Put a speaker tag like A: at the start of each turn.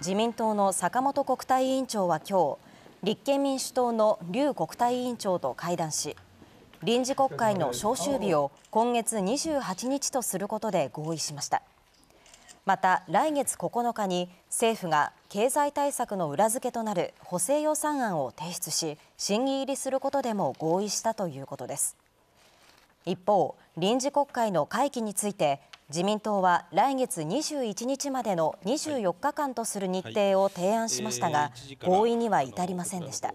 A: 自民党の坂本国対委員長は今日立憲民主党の劉国対委員長と会談し臨時国会の召集日を今月28日とすることで合意しましたまた来月9日に政府が経済対策の裏付けとなる補正予算案を提出し審議入りすることでも合意したということです一方臨時国会の会期について自民党は来月21日までの24日間とする日程を提案しましたが合意には至りませんでした。